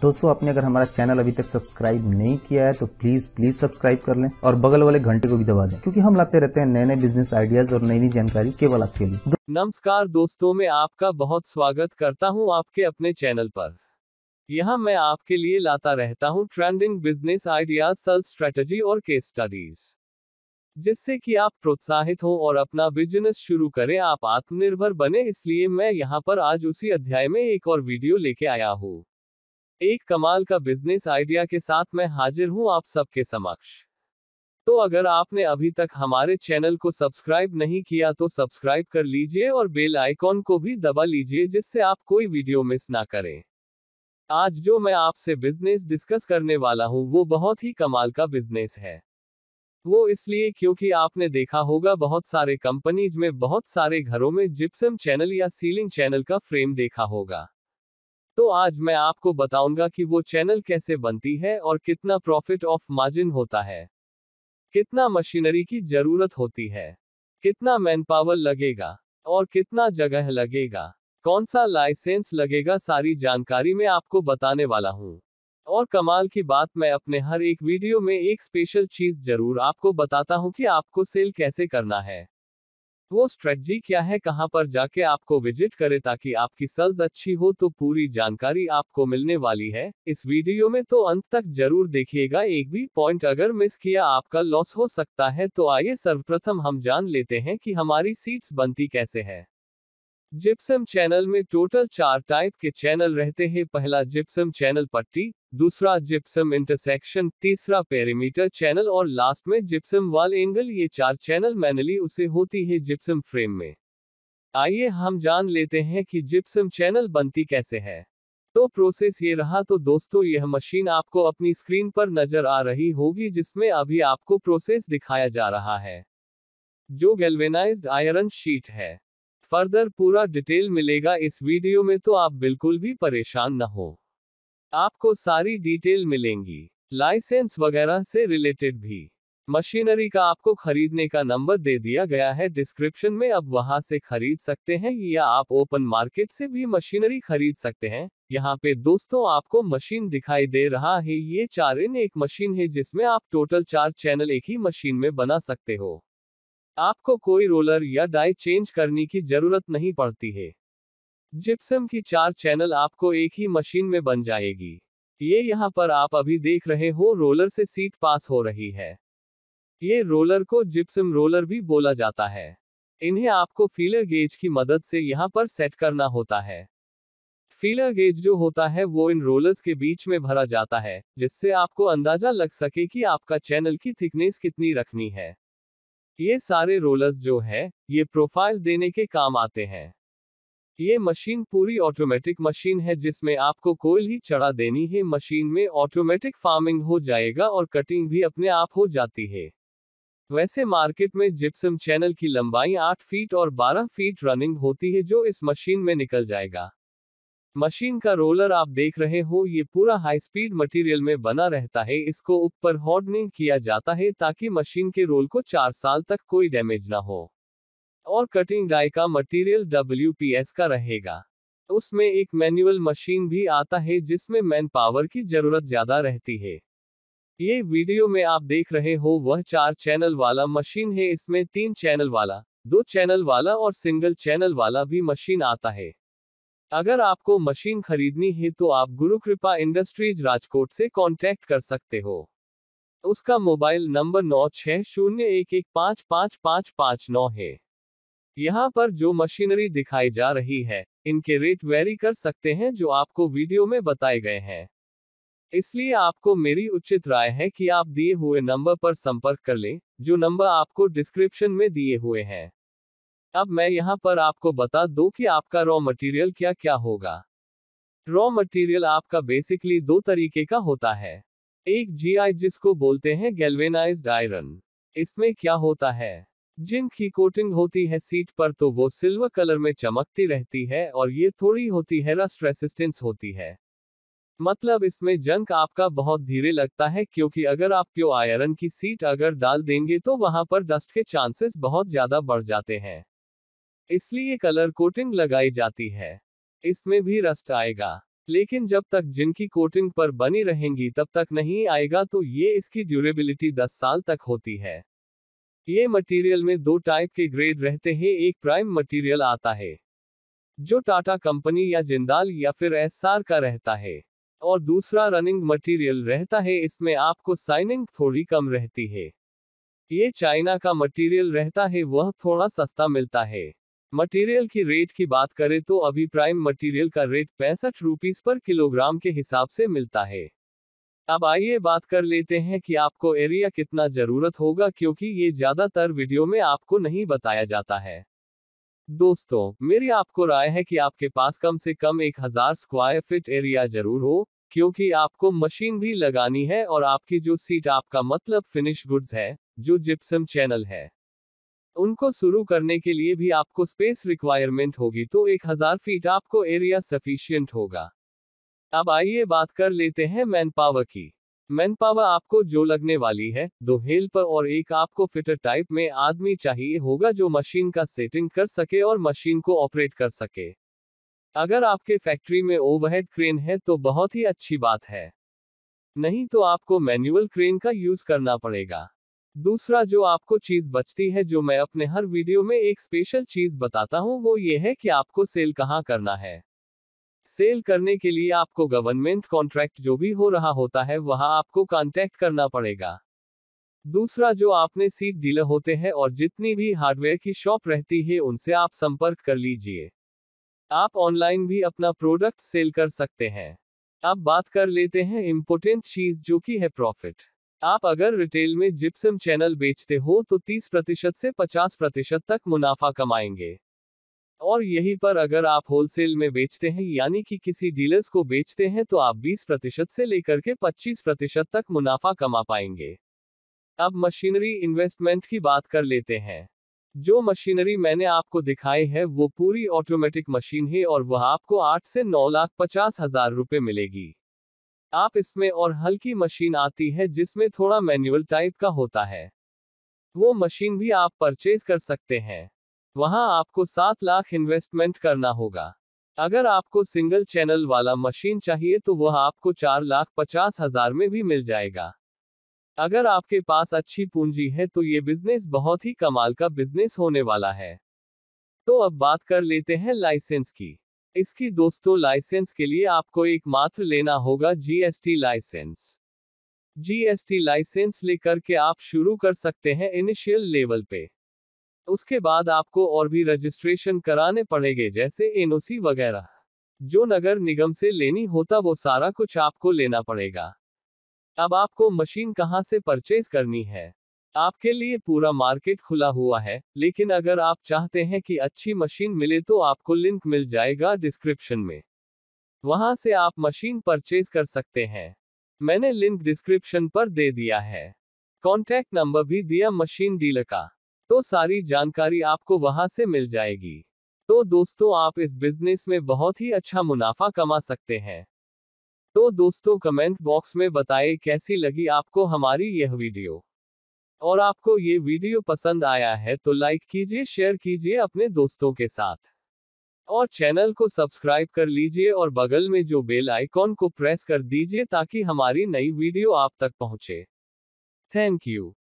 दोस्तों आपने अगर हमारा चैनल अभी तक सब्सक्राइब नहीं किया है तो प्लीज प्लीज सब्सक्राइब कर लें और बगल वाले घंटे को भी दबा दें क्योंकि हम लाते रहते हैं नए नए बिजनेस आइडियाज और नई नई जानकारी केवल आपके लिए नमस्कार दोस्तों मैं आपका बहुत स्वागत करता हूं आपके अपने चैनल पर यहां मैं आपके लिए लाता रहता हूँ ट्रेंडिंग बिजनेस आइडियाज सल स्ट्रेटेजी और केस स्टडीज जिससे कि आप प्रोत्साहित हो और अपना बिजनेस शुरू करें आप आत्मनिर्भर बने इसलिए मैं यहाँ पर आज उसी अध्याय में एक और वीडियो लेके आया हूँ एक कमाल का बिजनेस आइडिया के साथ मैं हाजिर हूं आप सबके समक्ष तो अगर आपने अभी तक हमारे चैनल को सब्सक्राइब नहीं किया तो सब्सक्राइब कर लीजिए और बेल आइकॉन को भी दबा लीजिए जिससे आप कोई वीडियो मिस ना करें आज जो मैं आपसे बिजनेस डिस्कस करने वाला हूं वो बहुत ही कमाल का बिजनेस है वो इसलिए क्योंकि आपने देखा होगा बहुत सारे कंपनीज में बहुत सारे घरों में जिप्सम चैनल या सीलिंग चैनल का फ्रेम देखा होगा तो आज मैं आपको बताऊंगा कि वो चैनल कैसे बनती है और कितना प्रॉफिट ऑफ मार्जिन होता है कितना मशीनरी की जरूरत होती है कितना मैन पावर लगेगा और कितना जगह लगेगा कौन सा लाइसेंस लगेगा सारी जानकारी मैं आपको बताने वाला हूँ और कमाल की बात मैं अपने हर एक वीडियो में एक स्पेशल चीज जरूर आपको बताता हूँ कि आपको सेल कैसे करना है तो वो स्ट्रेटजी क्या है कहां पर जाके आपको विजिट करें ताकि आपकी सेल्स अच्छी हो तो पूरी जानकारी आपको मिलने वाली है इस वीडियो में तो अंत तक जरूर देखिएगा एक भी पॉइंट अगर मिस किया आपका लॉस हो सकता है तो आइए सर्वप्रथम हम जान लेते हैं कि हमारी सीट्स बनती कैसे है जिप्सम चैनल में टोटल चार टाइप के चैनल रहते हैं पहला जिप्सम चैनल पट्टी दूसरा जिप्सम इंटरसेक्शन तीसरा पेरीमीटर चैनल और लास्ट में जिप्सम वाल एंगल ये चार चैनल मैनली उसे होती है जिप्सम फ्रेम में आइए हम जान लेते हैं कि जिप्सम चैनल बनती कैसे है तो प्रोसेस ये रहा तो दोस्तों यह मशीन आपको अपनी स्क्रीन पर नजर आ रही होगी जिसमें अभी आपको प्रोसेस दिखाया जा रहा है जो गैल्वेनाइज्ड आयरन शीट है फर्दर पूरा डिटेल मिलेगा इस वीडियो में तो आप बिल्कुल भी परेशान न हो आपको सारी डिटेल मिलेंगी लाइसेंस वगैरह से रिलेटेड भी मशीनरी का आपको खरीदने का नंबर दे दिया गया है डिस्क्रिप्शन में अब वहां से खरीद सकते हैं या आप ओपन मार्केट से भी मशीनरी खरीद सकते हैं यहाँ पे दोस्तों आपको मशीन दिखाई दे रहा है ये चार इन एक मशीन है जिसमें आप टोटल चार चैनल एक ही मशीन में बना सकते हो आपको कोई रोलर या डाई चेंज करने की जरूरत नहीं पड़ती है जिप्सम की चार चैनल आपको एक ही मशीन में बन जाएगी ये यहाँ पर आप अभी देख रहे हो रोलर से सीट पास हो रही है ये रोलर को जिप्सम रोलर भी बोला जाता है इन्हें आपको फीलर गेज की मदद से यहाँ पर सेट करना होता है फीलर गेज जो होता है वो इन रोलर्स के बीच में भरा जाता है जिससे आपको अंदाजा लग सके कि आपका चैनल की थिकनेस कितनी रखनी है ये सारे रोलर्स जो है ये प्रोफाइल देने के काम आते हैं ये मशीन पूरी ऑटोमेटिक मशीन है जिसमें आपको कोयल ही चढ़ा देनी है मशीन में ऑटोमेटिक फार्मिंग हो जाएगा और कटिंग भी अपने आप हो जाती है वैसे मार्केट में जिप्सम चैनल की लंबाई 8 फीट और 12 फीट रनिंग होती है जो इस मशीन में निकल जाएगा मशीन का रोलर आप देख रहे हो ये पूरा हाई स्पीड मटेरियल में बना रहता है इसको ऊपर हॉर्डनिंग किया जाता है ताकि मशीन के रोल को चार साल तक कोई डैमेज ना हो और कटिंग डाई का मटेरियल डब्ल्यू का रहेगा उसमें एक मैनुअल मशीन भी आता है जिसमें मैन पावर की जरूरत ज्यादा रहती है ये वीडियो में आप देख रहे हो वह चार चैनल वाला मशीन है इसमें तीन चैनल वाला दो चैनल वाला और सिंगल चैनल वाला भी मशीन आता है अगर आपको मशीन खरीदनी है तो आप गुरु कृपा इंडस्ट्रीज राजकोट से कांटेक्ट कर सकते हो उसका मोबाइल नंबर नौ छः शून्य एक एक पाँच पाँच पाँच पाँच नौ है यहाँ पर जो मशीनरी दिखाई जा रही है इनके रेट वेरी कर सकते हैं जो आपको वीडियो में बताए गए हैं इसलिए आपको मेरी उचित राय है कि आप दिए हुए नंबर पर संपर्क कर लें जो नंबर आपको डिस्क्रिप्शन में दिए हुए हैं अब मैं यहाँ पर आपको बता दो कि आपका रॉ मटेरियल क्या क्या होगा रॉ मटेरियल आपका बेसिकली दो तरीके का होता है एक जी जिसको बोलते हैं गेलवेनाइज आयरन इसमें क्या होता है जिनकी कोटिंग होती है सीट पर तो वो सिल्वर कलर में चमकती रहती है और ये थोड़ी होती है रस्ट रेसिस्टेंस होती है मतलब इसमें जंक आपका बहुत धीरे लगता है क्योंकि अगर आप प्यो आयरन की सीट अगर डाल देंगे तो वहां पर डस्ट के चांसेस बहुत ज्यादा बढ़ जाते हैं इसलिए कलर कोटिंग लगाई जाती है इसमें भी रस्ट आएगा लेकिन जब तक जिनकी कोटिंग पर बनी रहेंगी तब तक नहीं आएगा तो ये इसकी ड्यूरेबिलिटी 10 साल तक होती है ये मटेरियल में दो टाइप के ग्रेड रहते हैं एक प्राइम मटेरियल आता है जो टाटा कंपनी या जिंदाल या फिर एसआर का रहता है और दूसरा रनिंग मटेरियल रहता है इसमें आपको साइनिंग थोड़ी कम रहती है ये चाइना का मटेरियल रहता है वह थोड़ा सस्ता मिलता है मटेरियल की रेट की बात करें तो अभी प्राइम मटेरियल का रेट पैंसठ रुपीज पर किलोग्राम के हिसाब से मिलता है अब आइए बात कर लेते हैं कि आपको एरिया कितना जरूरत होगा क्योंकि ये ज्यादातर वीडियो में आपको नहीं बताया जाता है दोस्तों मेरी आपको राय है कि आपके पास कम से कम एक हजार स्क्वायर फिट एरिया जरूर हो क्योंकि आपको मशीन भी लगानी है और आपकी जो सीट आपका मतलब फिनिश गुड्स है जो जिप्सम चैनल है उनको शुरू करने के लिए भी आपको स्पेस रिक्वायरमेंट होगी तो 1000 फीट आपको एरिया सफिशियंट होगा अब आइए बात कर लेते हैं मैन पावर की मैन पावर आपको जो लगने वाली है दो हेल्पर और एक आपको फिटर टाइप में आदमी चाहिए होगा जो मशीन का सेटिंग कर सके और मशीन को ऑपरेट कर सके अगर आपके फैक्ट्री में ओवरहेड क्रेन है तो बहुत ही अच्छी बात है नहीं तो आपको मैनुअल क्रेन का यूज करना पड़ेगा दूसरा जो आपको चीज बचती है जो मैं अपने हर वीडियो में एक स्पेशल चीज बताता हूँ वो ये है कि आपको सेल कहाँ करना है सेल करने के लिए आपको गवर्नमेंट कॉन्ट्रैक्ट जो भी हो रहा होता है वहां आपको कांटेक्ट करना पड़ेगा दूसरा जो आपने सीट डीलर होते हैं और जितनी भी हार्डवेयर की शॉप रहती है उनसे आप संपर्क कर लीजिए आप ऑनलाइन भी अपना प्रोडक्ट सेल कर सकते हैं अब बात कर लेते हैं इम्पोर्टेंट चीज जो कि है प्रॉफिट आप अगर रिटेल में जिप्सम चैनल बेचते हो तो 30 प्रतिशत से 50 प्रतिशत तक मुनाफा कमाएंगे और यहीं पर अगर आप होलसेल में बेचते हैं यानी कि किसी डीलर्स को बेचते हैं तो आप 20 प्रतिशत से लेकर के 25 प्रतिशत तक मुनाफा कमा पाएंगे अब मशीनरी इन्वेस्टमेंट की बात कर लेते हैं जो मशीनरी मैंने आपको दिखाई है वो पूरी ऑटोमेटिक मशीन है और वह आपको आठ से नौ लाख पचास हजार रुपये मिलेगी आप इसमें और हल्की मशीन आती है जिसमें थोड़ा मैनुअल टाइप का होता है वो मशीन भी आप परचेज कर सकते हैं वहां आपको सात लाख इन्वेस्टमेंट करना होगा अगर आपको सिंगल चैनल वाला मशीन चाहिए तो वह आपको चार लाख पचास हजार में भी मिल जाएगा अगर आपके पास अच्छी पूंजी है तो ये बिजनेस बहुत ही कमाल का बिजनेस होने वाला है तो अब बात कर लेते हैं लाइसेंस की इसकी दोस्तों लाइसेंस के लिए आपको एकमात्र लेना होगा जीएसटी लाइसेंस जीएसटी लाइसेंस लेकर के आप शुरू कर सकते हैं इनिशियल लेवल पे उसके बाद आपको और भी रजिस्ट्रेशन कराने पड़ेंगे जैसे एनओसी वगैरह जो नगर निगम से लेनी होता वो सारा कुछ आपको लेना पड़ेगा अब आपको मशीन कहाँ से परचेज करनी है आपके लिए पूरा मार्केट खुला हुआ है लेकिन अगर आप चाहते हैं कि अच्छी मशीन मिले तो आपको लिंक मिल जाएगा डिस्क्रिप्शन में वहां से आप मशीन परचेज कर सकते हैं मैंने लिंक डिस्क्रिप्शन पर दे दिया है कॉन्टैक्ट नंबर भी दिया मशीन डीलर का तो सारी जानकारी आपको वहां से मिल जाएगी तो दोस्तों आप इस बिजनेस में बहुत ही अच्छा मुनाफा कमा सकते हैं तो दोस्तों कमेंट बॉक्स में बताएं कैसी लगी आपको हमारी यह वीडियो और आपको ये वीडियो पसंद आया है तो लाइक कीजिए शेयर कीजिए अपने दोस्तों के साथ और चैनल को सब्सक्राइब कर लीजिए और बगल में जो बेल आइकॉन को प्रेस कर दीजिए ताकि हमारी नई वीडियो आप तक पहुंचे थैंक यू